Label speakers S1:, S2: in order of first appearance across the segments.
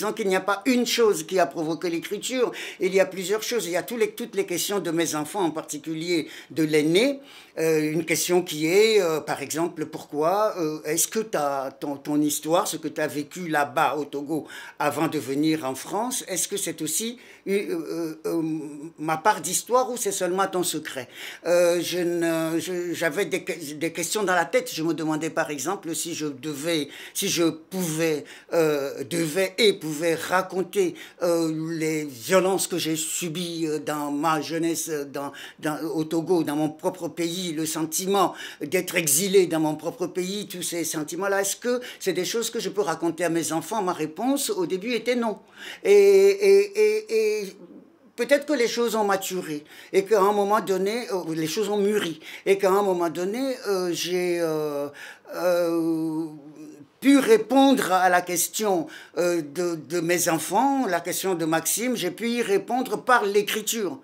S1: disant qu'il n'y a pas une chose qui a provoqué l'écriture, il y a plusieurs choses. Il y a les, toutes les questions de mes enfants, en particulier de l'aîné. Euh, une question qui est, euh, par exemple, pourquoi euh, est-ce que as, ton, ton histoire, ce que tu as vécu là-bas au Togo avant de venir en France, est-ce que c'est aussi ma part d'histoire ou c'est seulement ton secret J'avais des, des, questions dans la tête. Je me demandais, par exemple, si je devais, si je pouvais, devais et pouvais raconter euh, les violences que j'ai subies euh, dans ma jeunesse euh, dans, au Togo, dans mon propre pays, le sentiment d'être exilé dans mon propre pays, tous ces sentiments-là, est-ce que c'est des choses que je peux raconter à mes enfants Ma réponse au début était non. et, et, et, et peut-être que les choses ont maturé et qu'à un moment donné, les choses ont mûri et qu'à un moment donné, j'ai pu répondre à la question euh, de, mes enfants, la question de Maxime, j'ai pu y répondre par l'écriture,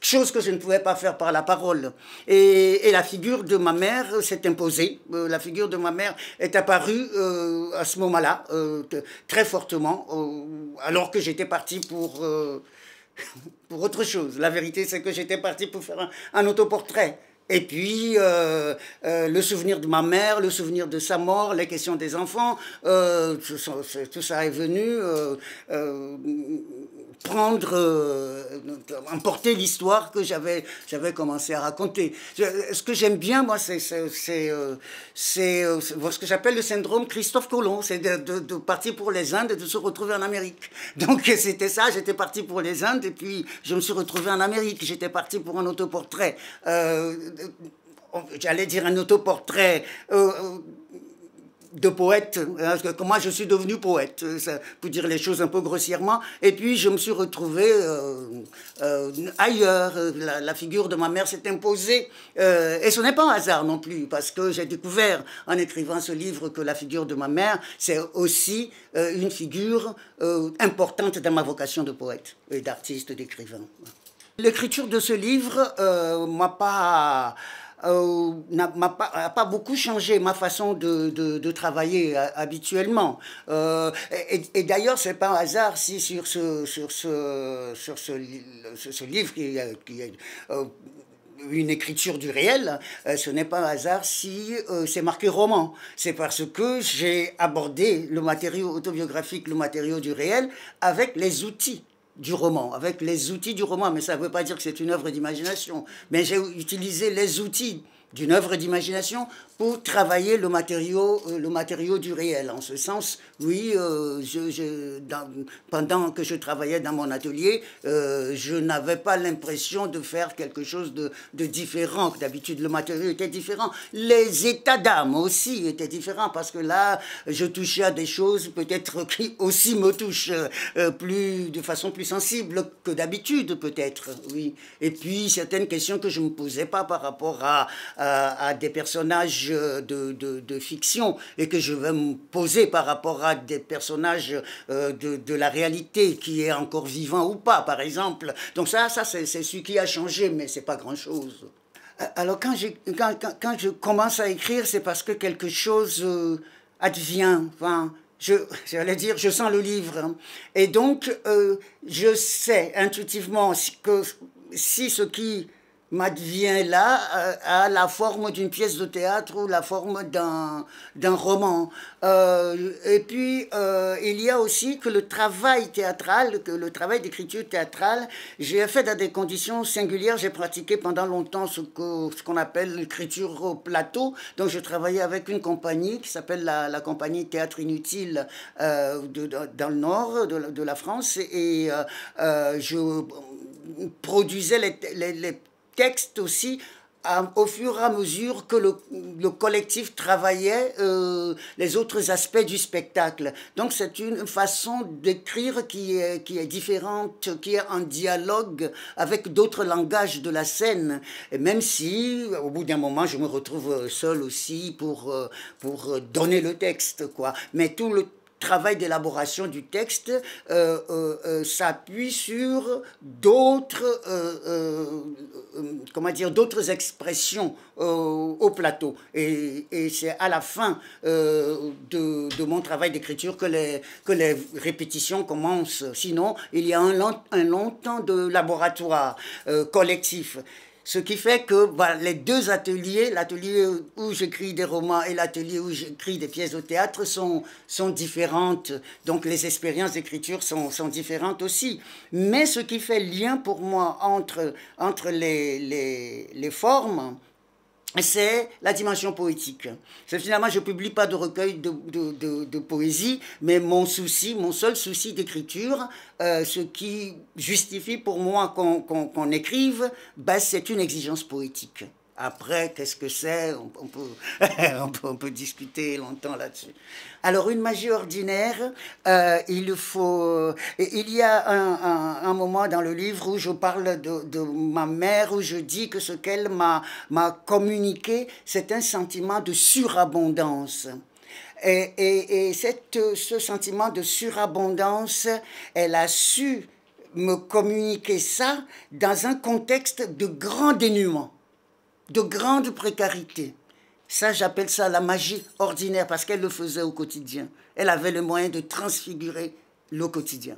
S1: chose que je ne pouvais pas faire par la parole. Et, la figure de ma mère s'est imposée, euh, la figure de ma mère est apparue euh, à ce moment-là, très fortement, alors que j'étais parti pour, pour autre chose. La vérité, c'est que j'étais parti pour faire un autoportrait. Et puis, euh, euh, le souvenir de ma mère, le souvenir de sa mort, les questions des enfants, euh, tout, ça, est venu prendre, euh, emporter l'histoire que j'avais, j'avais commencé à raconter. ce que j'aime bien, moi, c'est, c'est, c'est euh, euh, ce que j'appelle le syndrome Christophe Colomb, c'est de, de, de, partir pour les Indes et de se retrouver en Amérique. Donc c'était ça, j'étais parti pour les Indes et puis je me suis retrouvé en Amérique, j'étais parti pour un autoportrait. j'allais dire un autoportrait de poète, hein, parce que moi je suis devenu poète, euh, pour dire les choses un peu grossièrement, et puis je me suis retrouvé euh, euh, ailleurs, la, figure de ma mère s'est imposée, et ce n'est pas un hasard non plus, parce que j'ai découvert en écrivant ce livre que la figure de ma mère, c'est aussi une figure importante dans ma vocation de poète, et d'artiste, d'écrivain. L'écriture de ce livre m'a pas... Euh, n'a pas, beaucoup changé ma façon de, de, travailler euh, habituellement. Euh, et, et d'ailleurs, c'est pas un hasard si sur ce, sur ce, sur ce, ce, livre qui, qui est une écriture du réel, ce n'est pas un hasard si c'est marqué roman. C'est parce que j'ai abordé le matériau autobiographique, le matériau du réel, avec les outils du roman, avec les outils du roman, mais ça ne veut pas dire que c'est une œuvre d'imagination, mais j'ai utilisé les outils d'une œuvre d'imagination pour travailler le matériau, euh, le matériau du réel. En ce sens, oui, euh, je, pendant que je travaillais dans mon atelier, euh, je n'avais pas l'impression de faire quelque chose de, de différent. D'habitude, le matériau était différent. Les états d'âme aussi étaient différents parce que là, je touchais à des choses peut-être qui aussi me touchent plus, de façon plus sensible que d'habitude, peut-être, oui. Et puis, certaines questions que je ne me posais pas par rapport à à, des personnages de, de, fiction et que je vais me poser par rapport à des personnages euh, de, de, la réalité qui est encore vivant ou pas, par exemple. Donc ça, ça c'est ce qui a changé, mais c'est pas grand-chose. Euh, alors quand je, quand, quand, je commence à écrire, c'est parce que quelque chose euh, advient. Enfin, je j'allais dire je sens le livre hein. et donc je sais intuitivement que si ce qui m'advient là euh, à, la forme d'une pièce de théâtre ou la forme d'un, d'un roman. Euh, et puis, euh, il y a aussi que le travail théâtral, que le travail d'écriture théâtrale, j'ai fait dans des conditions singulières. J'ai pratiqué pendant longtemps ce, ce qu'on appelle l'écriture au plateau. Donc, je travaillais avec une compagnie qui s'appelle la, la compagnie Théâtre Inutile de, dans le nord de, de la France. Et je produisais les, les, les texte aussi au fur et à mesure que le, le collectif travaillait euh, les autres aspects du spectacle. Donc c'est une façon d'écrire qui est, qui est différente, qui est en dialogue avec d'autres langages de la scène. Et même si, au bout d'un moment, je me retrouve seul aussi pour, euh, pour euh, donner le texte. quoi. Mais tout le travail d'élaboration du texte euh, euh, euh, s'appuie sur d'autres, comment dire, d'autres expressions au plateau. Et, c'est à la fin de, mon travail d'écriture que les, que les répétitions commencent. Sinon, il y a un un long temps de laboratoire collectif. Ce qui fait que les deux ateliers, l'atelier où j'écris des romans et l'atelier où j'écris des pièces de théâtre, sont, sont différentes. Donc les expériences d'écriture sont, différentes aussi. Mais ce qui fait lien pour moi entre, les formes, c'est la dimension poétique. C'est finalement, je ne publie pas de recueil de, poésie, mais mon souci, mon seul souci d'écriture, euh, ce qui justifie pour moi qu'on écrive, bah c'est une exigence poétique. Après, qu'est-ce que c'est on, peut, discuter longtemps là-dessus. Alors, une magie ordinaire, euh, il faut. Euh, il y a un, moment dans le livre où je parle de, ma mère, où je dis que ce qu'elle m'a communiqué, c'est un sentiment de surabondance. Et, cette, ce sentiment de surabondance, elle a su me communiquer ça dans un contexte de grand dénuement de grande précarité. Ça, j'appelle ça la magie ordinaire parce qu'elle le faisait au quotidien. Elle avait le moyen de transfigurer le quotidien.